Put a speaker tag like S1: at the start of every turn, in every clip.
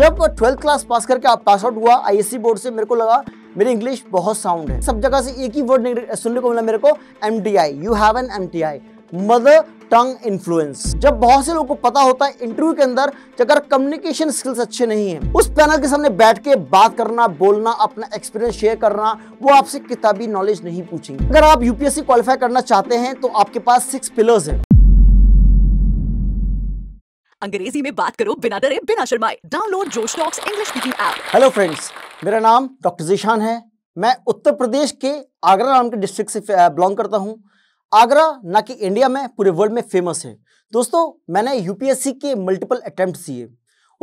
S1: जब twelfth class pass करके आप पास आउट हुआ आईएससी बोर्ड से मेरे को लगा मेरी इंग्लिश बहुत साउंड है सब जगह से एक ही वर्ड सुनने को मिला मेरे को M T I you have an M T I mother tongue influence जब बहुत से लोगों को पता होता है इंटरव्यू के अंदर अगर कम्युनिकेशन स्किल्स अच्छे नहीं है उस पैनल के सामने बैठ के बात करना बोलना अपना एक्सपीरियंस शेयर करना वो आपसे किताबी नॉलेज नहीं पूछेंगे अगर आप यूपीएससी क्वालिफाई करना चाहते हैं तो आपके पास सिक्स पिलर्स हैं
S2: अंग्रेजी में बात करो बिना डरे बिना शर्माए download
S1: Josh talks English speaking app hello friends मेरा नाम डॉक्टर जीशान है मैं उत्तर प्रदेश के आगरा नाम के डिस्ट्रिक्ट से बिलोंग करता हूँ आगरा ना कि इंडिया में पूरे वर्ल्ड में फेमस है दोस्तों मैंने यूपीएससी के मल्टीपल अटैम्प्ट किए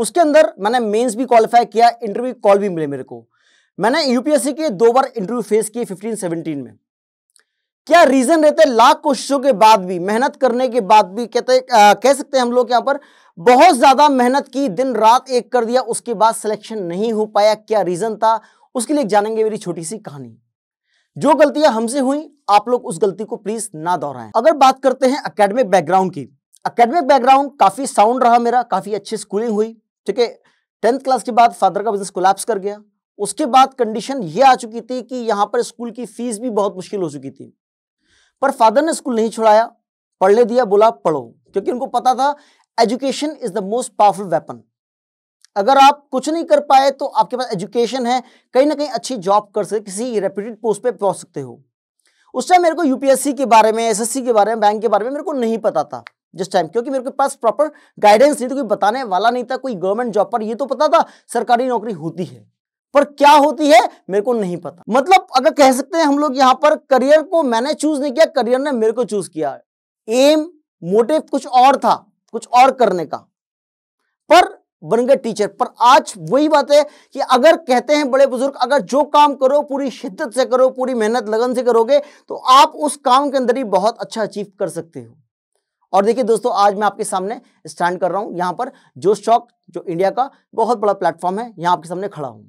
S1: उसके अंदर मैंने मेंस भी क्वालिफाई किया इंटरव्यू कॉल भी मिले मेरे को मैंने यूपीएससी के दो बार इंटरव्यू फेस किए 15 17 में क्या रीजन रहता है लाख कोशिशों के बाद भी मेहनत करने के बाद भी कहते आ, कह सकते हैं हम लोग यहाँ पर बहुत ज्यादा मेहनत की दिन रात एक कर दिया उसके बाद सिलेक्शन नहीं हो पाया क्या रीजन था उसके लिए जानेंगे मेरी छोटी सी कहानी जो गलतियां हमसे हुई आप लोग उस गलती को प्लीज ना दोहराएं अगर बात करते हैं अकेडमिक बैकग्राउंड की अकेडमिक बैकग्राउंड काफी साउंड रहा मेरा काफी अच्छी स्कूलिंग हुई ठीक है टेंथ क्लास के बाद फादर का बिजनेस कोलैप्स कर गया उसके बाद कंडीशन ये आ चुकी थी कि यहाँ पर स्कूल की फीस भी बहुत मुश्किल हो चुकी थी पर फादर ने स्कूल नहीं छुड़ाया पढ़ने दिया बोला पढ़ो क्योंकि उनको पता था education is the most powerful weapon अगर आप कुछ नहीं कर पाए तो आपके पास एजुकेशन है कहीं ना कहीं अच्छी जॉब कर सकते किसी रेप्यूटेड पोस्ट पे पहुंच सकते हो उस टाइम मेरे को यूपीएससी के बारे में एसएससी के बारे में बैंक के बारे में मेरे को नहीं पता था जिस टाइम क्योंकि मेरे के पास प्रॉपर गाइडेंस नहीं था तो कोई बताने वाला नहीं था कोई गवर्नमेंट जॉब पर यह तो पता था सरकारी नौकरी होती है पर क्या होती है मेरे को नहीं पता मतलब अगर कह सकते हैं हम लोग यहां पर करियर को मैंने चूज नहीं किया करियर ने मेरे को चूज किया एम मोटिव कुछ और था कुछ और करने का पर बन गए टीचर पर आज वही बात है कि अगर कहते हैं बड़े बुजुर्ग अगर जो काम करो पूरी शिद्दत से करो पूरी मेहनत लगन से करोगे तो आप उस काम के अंदर ही बहुत अच्छा अचीव कर सकते हो और देखिए दोस्तों आज मैं आपके सामने स्टैंड कर रहा हूं यहां पर जो स्टॉक जो इंडिया का बहुत बड़ा प्लेटफॉर्म है यहां आपके सामने खड़ा हूं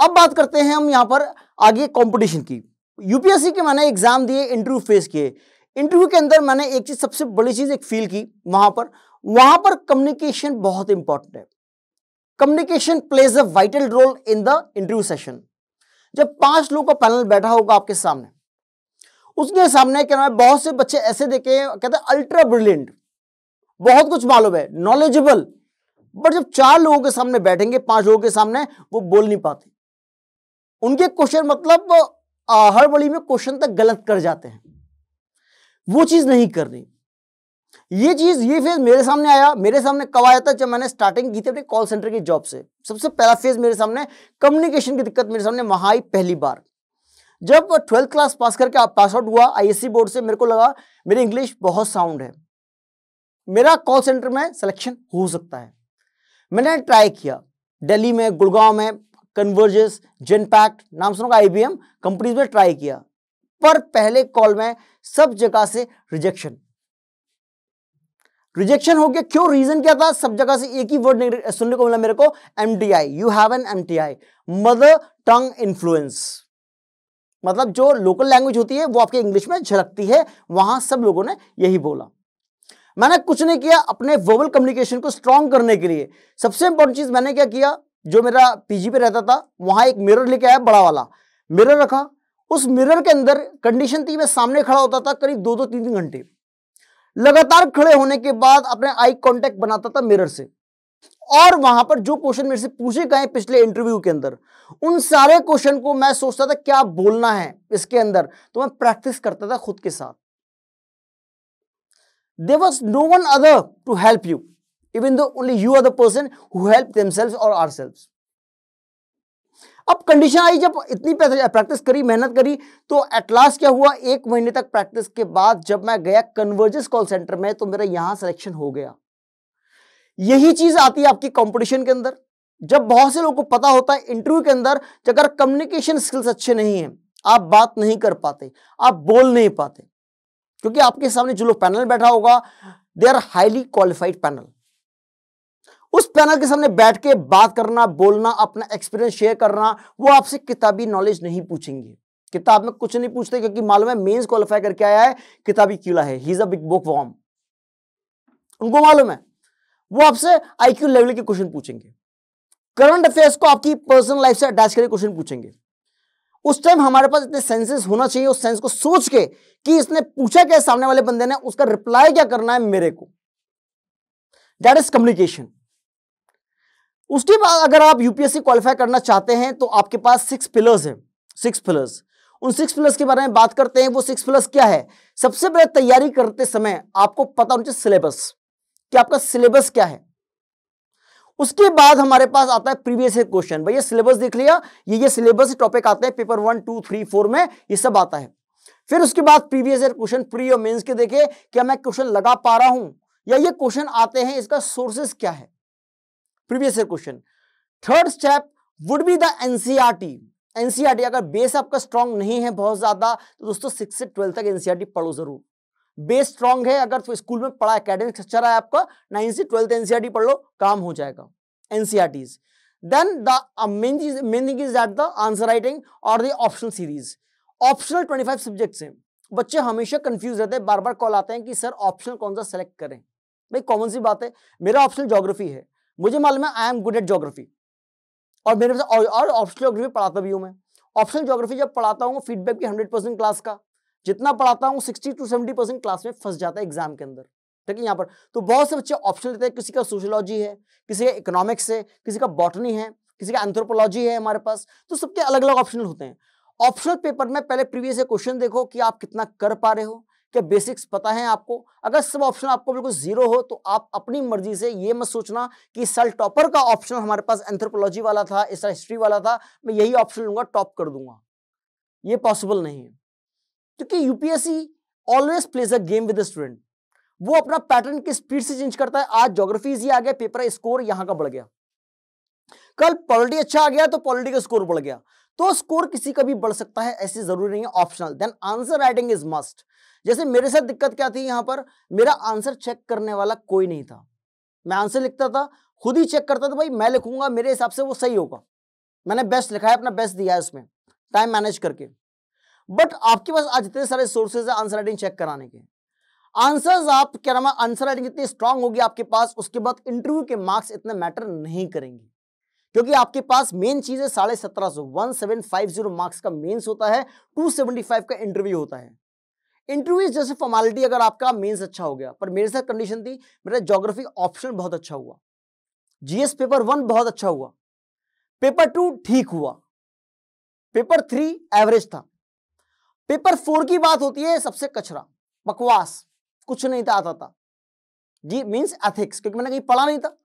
S1: अब बात करते हैं हम यहाँ पर आगे कंपटीशन की यूपीएससी के मैंने एग्जाम दिए इंटरव्यू फेस किए इंटरव्यू के अंदर मैंने एक चीज सबसे बड़ी चीज एक फील की वहां पर वहां पर कम्युनिकेशन बहुत इंपॉर्टेंट है communication plays a vital role in the interview session जब पांच लोगों का पैनल बैठा होगा आपके सामने उसके सामने क्या नाम है बहुत से बच्चे ऐसे देखे कहते हैं अल्ट्रा ब्रिलियंट बहुत कुछ मालूम है नॉलेजेबल बट जब चार लोगों के सामने बैठेंगे पांच लोगों के सामने वो बोल नहीं पाते उनके क्वेश्चन मतलब हर बड़ी में क्वेश्चन तक गलत कर जाते हैं वो चीज़ नहीं करनी ये चीज़ ये फेज मेरे सामने आया मेरे सामने कब आया था जब मैंने स्टार्टिंग की थी अपने कॉल सेंटर की जॉब से सबसे पहला फेज मेरे सामने कम्युनिकेशन की दिक्कत मेरे सामने वहां आई पहली बार जब ट्वेल्थ क्लास पास करके आप पास आउट हुआ आईएससी बोर्ड से मेरे को लगा मेरी इंग्लिश बहुत साउंड है मेरा कॉल सेंटर में सिलेक्शन हो सकता है मैंने ट्राई किया दिल्ली में गुड़गांव में कन्वर्जेस जेनपैक्ट नाम सुनोगा आईबीएम कंपनीज में ट्राई किया पर पहले कॉल में सब जगह से रिजेक्शन रिजेक्शन हो गया क्यों रीजन क्या था सब जगह से एक ही वर्ड सुनने को मिला मेरे को MTI you have an MTI mother tongue influence मतलब जो लोकल लैंग्वेज होती है वो आपके इंग्लिश में झलकती है वहां सब लोगों ने यही बोला मैंने कुछ नहीं किया अपने वर्बल कम्युनिकेशन को स्ट्रांग करने के लिए सबसे इंपॉर्टेंट चीज मैंने क्या किया जो मेरा पीजी पे रहता था वहां एक मिरर लेके आया बड़ा वाला मिरर रखा उस मिरर के अंदर कंडीशन थी मैं सामने खड़ा होता था करीब दो दो तीन तीन घंटे लगातार खड़े होने के बाद अपने आई कांटेक्ट बनाता था मिरर से और वहां पर जो क्वेश्चन मेरे से पूछे गए पिछले इंटरव्यू के अंदर उन सारे क्वेश्चन को मैं सोचता था क्या बोलना है इसके अंदर तो मैं प्रैक्टिस करता था खुद के साथ there was no one other to help you even though only you are the person who help themselves or ourselves अब कंडीशन आई जब इतनी प्रैक्टिस करी मेहनत करी तो एट लास्ट क्या हुआ एक महीने तक प्रैक्टिस के बाद जब मैं गया कन्वर्जेंस कॉल सेंटर में तो मेरा यहां सिलेक्शन हो गया यही चीज आती है आपकी कंपटीशन के अंदर जब बहुत से लोगों को पता होता है इंटरव्यू के अंदर अगर कम्युनिकेशन स्किल्स अच्छे नहीं है आप बात नहीं कर पाते आप बोल नहीं पाते क्योंकि आपके सामने जो लोग पैनल बैठा होगा they are highly qualified panel उस पैनल के सामने बैठ के बात करना बोलना अपना एक्सपीरियंस शेयर करना वो आपसे किताबी नॉलेज नहीं पूछेंगे किताब में कुछ नहीं पूछते क्योंकि मालूम है मेंस क्वालिफाई करके आया है किताबी क्यूला है he is a big bookworm उनको मालूम है वो आपसे आईक्यू लेवल के क्वेश्चन पूछेंगे करंट अफेयर्स को आपकी पर्सनल लाइफ से अटैच करके क्वेश्चन पूछेंगे उस टाइम हमारे पास इतने सेंसेस होना चाहिए उस सेंस को सोच के कि इसने पूछा क्या सामने वाले बंदे ने उसका रिप्लाई क्या करना है मेरे को दैट इज कम्युनिकेशन उसके बाद अगर आप यूपीएससी क्वालिफाई करना चाहते हैं तो आपके पास सिक्स पिलर्स हैं सिक्स पिलर्स उन सिक्स प्लस के बारे में बात करते हैं वो सिक्स प्लस क्या है सबसे पहले तैयारी करते समय आपको पता होना चाहिए सिलेबस कि आपका सिलेबस क्या है उसके बाद हमारे पास आता है प्रीवियस क्वेश्चन भैया सिलेबस देख लिया ये ये सिलेबस टॉपिक आते हैं paper one two three four में ये सब आता है फिर उसके बाद प्रीवियस ईयर क्वेश्चन प्री और मेंस के देखे क्या मैं क्वेश्चन लगा पा रहा हूं या ये क्वेश्चन आते हैं इसका सोर्सेस क्या है previous year question third step would be the NCERT NCERT अगर बेस आपका स्ट्रांग नहीं है बहुत ज्यादा तो दोस्तों सिक्स से ट्वेल्थ तक एनसीआरटी e पढ़ो जरूर बेस स्ट्रांग है अगर तो स्कूल में पढ़ा एकेडमिक स्ट्रक्चर है आपका नाइन से ट्वेल्थ एनसीआरटी e पढ़ लो काम हो जाएगा एनसीआरटीज देन द मेन चीज main thing is that the answer writing और the optional series optional twenty five subject है बच्चे हमेशा कंफ्यूज रहते हैं बार बार कॉल आते हैं कि सर ऑप्शन कौन सा सेलेक्ट करें भाई कॉमन सी बात है मेरा ऑप्शन जोग्राफी है मुझे मालूम है I am good at geography और मेरे पास और ऑप्शनल जोग्राफी पढ़ाता भी हूँ मैं ऑप्शनल जोग्राफी जब पढ़ाता हूँ फीडबैक भी हंड्रेड परसेंट क्लास का जितना पढ़ाता हूँ sixty to seventy percent class में फंस जाता है एग्जाम के अंदर ठीक है यहाँ पर तो बहुत से बच्चे ऑप्शन लेते हैं किसी का सोशोलॉजी है किसी का इकोनॉमिक्स है किसी का बॉटनी है किसी का एंथ्रोपोलॉजी है हमारे पास तो सबके अलग अलग ऑप्शनल होते हैं ऑप्शनल पेपर में पहले प्रीवियस क्वेश्चन देखो कि आप कितना कर पा रहे हो क्या बेसिक्स पता है आपको अगर सब ऑप्शन आपको बिल्कुल जीरो हो तो आप अपनी मर्जी से ये मत सोचना कि सल टॉपर का ऑप्शन हमारे पास एंथ्रोपोलॉजी वाला था इस हिस्ट्री वाला था मैं यही ऑप्शन लूंगा टॉप कर दूंगा ये पॉसिबल नहीं है क्योंकि UPSC always plays a game with student वो अपना पैटर्न की स्पीड से चेंज करता है आज जोग्राफीज इजी आ गया पेपर स्कोर यहां का बढ़ गया कल पॉलिटी अच्छा आ गया तो पॉलिटी का स्कोर बढ़ गया तो स्कोर किसी का भी बढ़ सकता है ऐसी जरूरी नहीं है optional then answer writing is must जैसे मेरे साथ दिक्कत क्या थी यहाँ पर मेरा आंसर चेक करने वाला कोई नहीं था मैं आंसर लिखता था खुद ही चेक करता था भाई मैं लिखूंगा मेरे हिसाब से वो सही होगा मैंने बेस्ट लिखा है अपना बेस्ट दिया है उसमें टाइम मैनेज करके बट आपके पास आज इतने सारे सोर्सेज है आंसर राइटिंग चेक कराने के आंसर्स आप क्या नाम आंसर राइटिंग जितनी स्ट्रांग होगी आपके पास उसके बाद इंटरव्यू के मार्क्स इतने मैटर नहीं करेंगे क्योंकि आपके पास मेन चीज है साढ़े सत्रह सौ one seven five zero marks का मेन्स होता है टू सेवेंटी फाइव का इंटरव्यू होता है इंटरव्यू इज फॉर्मालिटी अगर आपका मेन्स अच्छा हो गया पर मेरे साथ कंडीशन थी मेरा जोग्राफी ऑप्शन बहुत अच्छा हुआ जीएस पेपर वन बहुत अच्छा हुआ पेपर टू ठीक हुआ पेपर थ्री एवरेज था पेपर फोर की बात होती है सबसे कचरा बकवास कुछ नहीं था आता था जी मीन्स एथिक्स क्योंकि मैंने कहीं पढ़ा नहीं था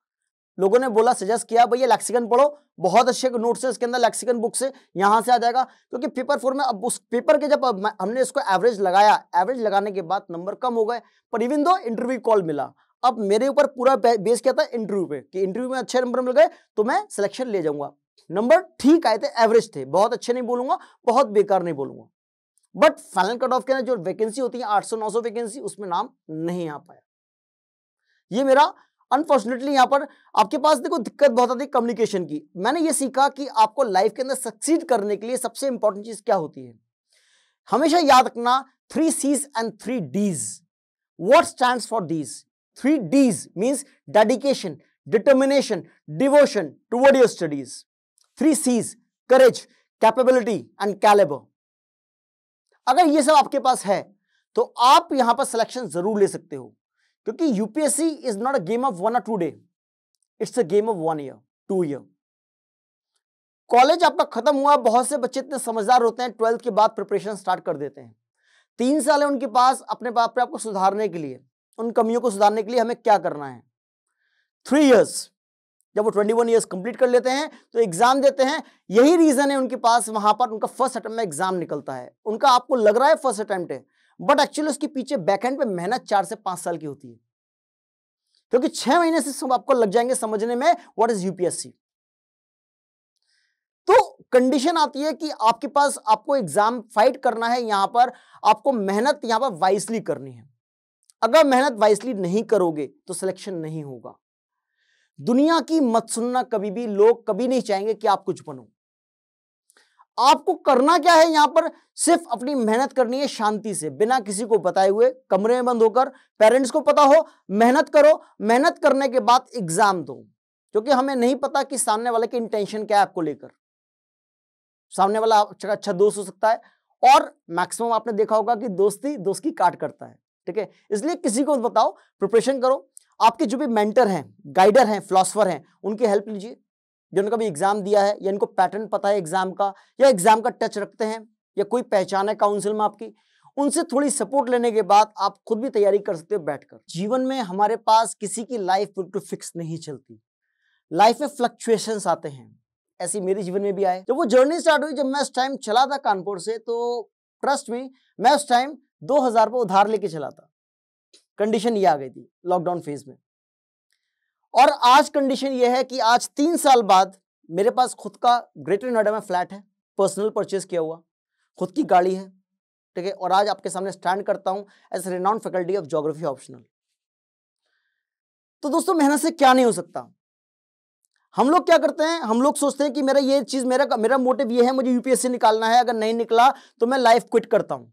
S1: लोगों ने बोला सजेस्ट किया भैया ये लेक्सिकन पढ़ो बहुत अच्छे नोट्स है इसके अंदर लेक्सिकन बुक से यहाँ से आ जाएगा क्योंकि पेपर फोर में अब उस पेपर के जब हमने इसको एवरेज लगाया एवरेज लगाने के बाद नंबर कम हो गए पर इवन दो इंटरव्यू कॉल मिला अब मेरे ऊपर पूरा बेस क्या था इंटरव्यू पे कि इंटरव्यू में अच्छे नंबर मिल गए तो मैं सिलेक्शन ले जाऊंगा नंबर ठीक आए थे एवरेज थे बहुत अच्छे नहीं बोलूंगा बहुत बेकार नहीं बोलूंगा बट फाइनल कट ऑफ के अंदर जो वैकेंसी होती है 800 सौ वैकेंसी उसमें नाम नहीं आ पाया ये मेरा अनफॉर्चुनेटली यहाँ पर आपके पास देखो दिक्कत बहुत आती है कम्युनिकेशन की मैंने ये सीखा कि आपको लाइफ के अंदर सक्सीड करने के लिए सबसे इंपॉर्टेंट चीज़ क्या होती है हमेशा याद रखना three Cs and three Ds what stand for these three Ds means dedication determination devotion toward your studies three Cs courage capability and calibre अगर ये सब आपके पास है तो आप यहां पर सिलेक्शन जरूर ले सकते हो क्योंकि UPSC is not a game of one और two day it's a game of one year two year college आपका खत्म हुआ बहुत से बच्चे इतने समझदार होते हैं ट्वेल्थ के बाद प्रिपरेशन स्टार्ट कर देते हैं तीन साल है उनके पास अपने बाप पे आपको सुधारने के लिए उन कमियों को सुधारने के लिए हमें क्या करना है थ्री ईयर्स जब वो ट्वेंटी वन ईयर्स कंप्लीट कर लेते हैं तो एग्जाम देते हैं यही रीजन है उनके पास वहां पर उनका फर्स्ट अटैम्प्ट में एग्जाम निकलता है उनका आपको लग रहा है फर्स्ट अटेम्प्ट है बट एक्चुअली उसके पीछे बैकहेंड पे मेहनत चार से पांच साल की होती है क्योंकि छह महीने से सब आपको लग जाएंगे समझने में व्हाट इज यूपीएससी तो कंडीशन आती है कि आपके पास आपको एग्जाम फाइट करना है यहां पर आपको मेहनत यहां पर वाइसली करनी है अगर मेहनत वाइसली नहीं करोगे तो सिलेक्शन नहीं होगा दुनिया की मत सुनना कभी भी लोग कभी नहीं चाहेंगे कि आप कुछ बनो आपको करना क्या है यहां पर सिर्फ अपनी मेहनत करनी है शांति से बिना किसी को बताए हुए कमरे में बंद होकर पेरेंट्स को पता हो मेहनत करो मेहनत करने के बाद एग्जाम दो क्योंकि हमें नहीं पता कि सामने वाले की इंटेंशन क्या है आपको लेकर सामने वाला अच्छा, अच्छा दोस्त हो सकता है और मैक्सिमम आपने देखा होगा कि दोस्ती दोस्त की काट करता है ठीक है इसलिए किसी को बताओ प्रिपरेशन करो आपके जो भी मेंटर हैं गाइडर हैं फिलोसफर हैं उनकी हेल्प लीजिए जिनको भी एग्जाम दिया है या इनको पैटर्न पता है एग्जाम का या एग्जाम का टच रखते हैं या कोई पहचान है काउंसिल में आपकी उनसे थोड़ी सपोर्ट लेने के बाद आप खुद भी तैयारी कर सकते हो बैठकर जीवन में हमारे पास किसी की लाइफ बिल्कुल फिक्स नहीं चलती लाइफ में फ्लक्चुएशन आते हैं ऐसी मेरे जीवन में भी आए जब वो जर्नी स्टार्ट हुई जब मैं उस टाइम चला था कानपुर से तो ट्रस्ट में मैं उस टाइम दो हजार रुपये उधार लेके चला था कंडीशन ये आ गई थी लॉकडाउन फेज में और आज कंडीशन ये है कि आज तीन साल बाद मेरे पास खुद का ग्रेटर नोएडा में फ्लैट है पर्सनल परचेज किया हुआ खुद की गाड़ी है ठीक है और आज आपके सामने स्टैंड करता हूं as renowned faculty of geography optional तो दोस्तों मेहनत से क्या नहीं हो सकता हम लोग क्या करते हैं हम लोग सोचते हैं कि मेरा ये चीज मेरा मेरा मोटिव ये है मुझे यूपीएससी निकालना है अगर नहीं निकला तो मैं लाइफ क्विट करता हूं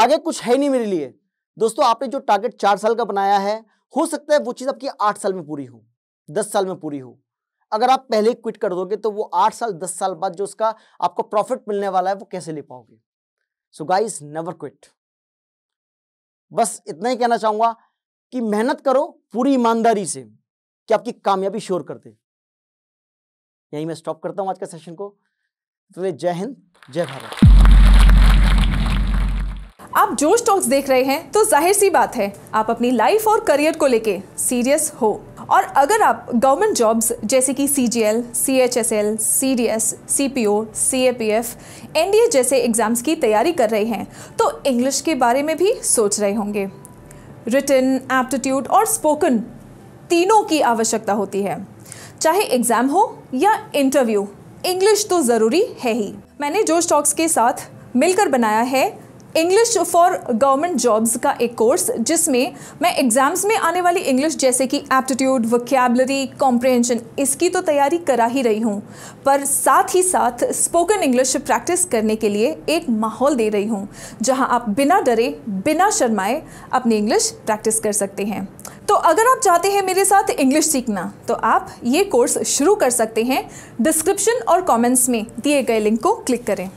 S1: आगे कुछ है नहीं मेरे लिए दोस्तों आपने जो टारगेट चार साल का बनाया है हो सकता है वो चीज़ आपकी आठ साल में पूरी हो दस साल में पूरी हो अगर आप पहले क्विट कर दोगे तो वो आठ साल दस साल बाद जो उसका आपको प्रॉफिट मिलने वाला है वो कैसे ले पाओगे सो गाइस नेवर क्विट बस इतना ही कहना चाहूंगा कि मेहनत करो पूरी ईमानदारी से कि आपकी कामयाबी श्योर कर दे यही मैं स्टॉप करता हूं आज के सेशन को तो जय हिंद जय भारत
S2: आप जो स्टॉक्स देख रहे हैं तो जाहिर सी बात है आप अपनी लाइफ और करियर को लेके सीरियस हो और अगर आप गवर्नमेंट जॉब्स जैसे कि C G L C H S L C D S C P O C A P F N D A जैसे एग्ज़ाम्स की तैयारी कर रहे हैं तो इंग्लिश के बारे में भी सोच रहे होंगे रिटर्न एप्टीट्यूड और स्पोकन तीनों की आवश्यकता होती है चाहे एग्ज़ाम हो या इंटरव्यू इंग्लिश तो ज़रूरी है ही मैंने जो स्टॉक्स के साथ मिलकर बनाया है इंग्लिश फॉर गवर्नमेंट जॉब्स का एक कोर्स जिसमें मैं एग्ज़ाम्स में आने वाली इंग्लिश जैसे कि एप्टीट्यूड वोकेबलरी कॉम्प्रिहेंशन इसकी तो तैयारी करा ही रही हूँ पर साथ ही साथ स्पोकन इंग्लिश प्रैक्टिस करने के लिए एक माहौल दे रही हूँ जहाँ आप बिना डरे बिना शर्माए अपनी इंग्लिश प्रैक्टिस कर सकते हैं तो अगर आप चाहते हैं मेरे साथ इंग्लिश सीखना तो आप ये कोर्स शुरू कर सकते हैं डिस्क्रिप्शन और कमेंट्स में दिए गए लिंक को क्लिक करें